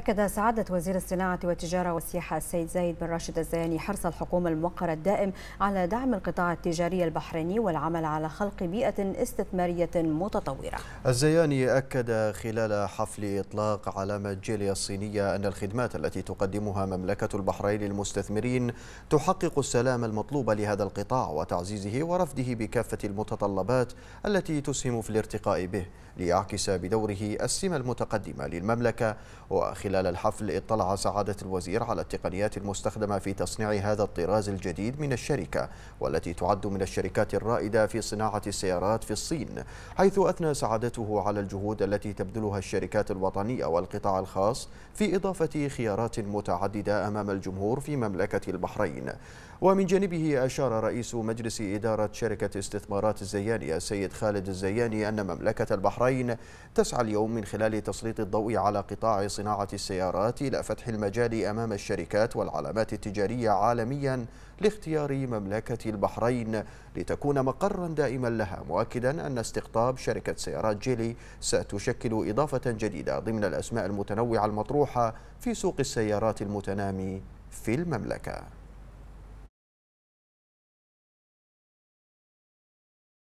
أكد سعادة وزير الصناعة والتجارة والسياحة السيد زايد بن راشد الزياني حرص الحكومة الموقرة الدائم على دعم القطاع التجاري البحريني والعمل على خلق بيئة استثمارية متطورة. الزياني أكد خلال حفل إطلاق علامة جيليا الصينية أن الخدمات التي تقدمها مملكة البحرين للمستثمرين تحقق السلام المطلوب لهذا القطاع وتعزيزه ورفده بكافة المتطلبات التي تسهم في الارتقاء به ليعكس بدوره السمة المتقدمة للمملكة وخلال خلال الحفل اطلع سعادة الوزير على التقنيات المستخدمة في تصنيع هذا الطراز الجديد من الشركة والتي تعد من الشركات الرائدة في صناعة السيارات في الصين حيث أثنى سعادته على الجهود التي تبذلها الشركات الوطنية والقطاع الخاص في إضافة خيارات متعددة أمام الجمهور في مملكة البحرين ومن جانبه أشار رئيس مجلس إدارة شركة استثمارات الزياني السيد خالد الزياني أن مملكة البحرين تسعى اليوم من خلال تسليط الضوء على قطاع صناعة السيارات إلى فتح المجال أمام الشركات والعلامات التجارية عالميا لاختيار مملكة البحرين لتكون مقرا دائما لها مؤكدا أن استقطاب شركة سيارات جيلي ستشكل إضافة جديدة ضمن الأسماء المتنوعة المطروحة في سوق السيارات المتنامي في المملكة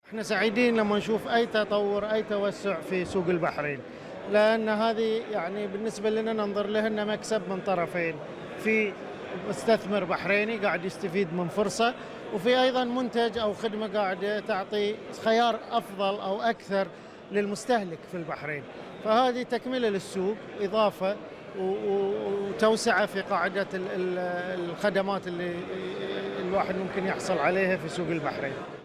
احنا سعيدين لما نشوف اي تطور اي توسع في سوق البحرين لأن هذه يعني بالنسبة لنا ننظر لها أنها مكسب من طرفين في مستثمر بحريني قاعد يستفيد من فرصة وفي أيضا منتج أو خدمة قاعدة تعطي خيار أفضل أو أكثر للمستهلك في البحرين فهذه تكملة للسوق إضافة وتوسعة في قاعدة الخدمات اللي الواحد ممكن يحصل عليها في سوق البحرين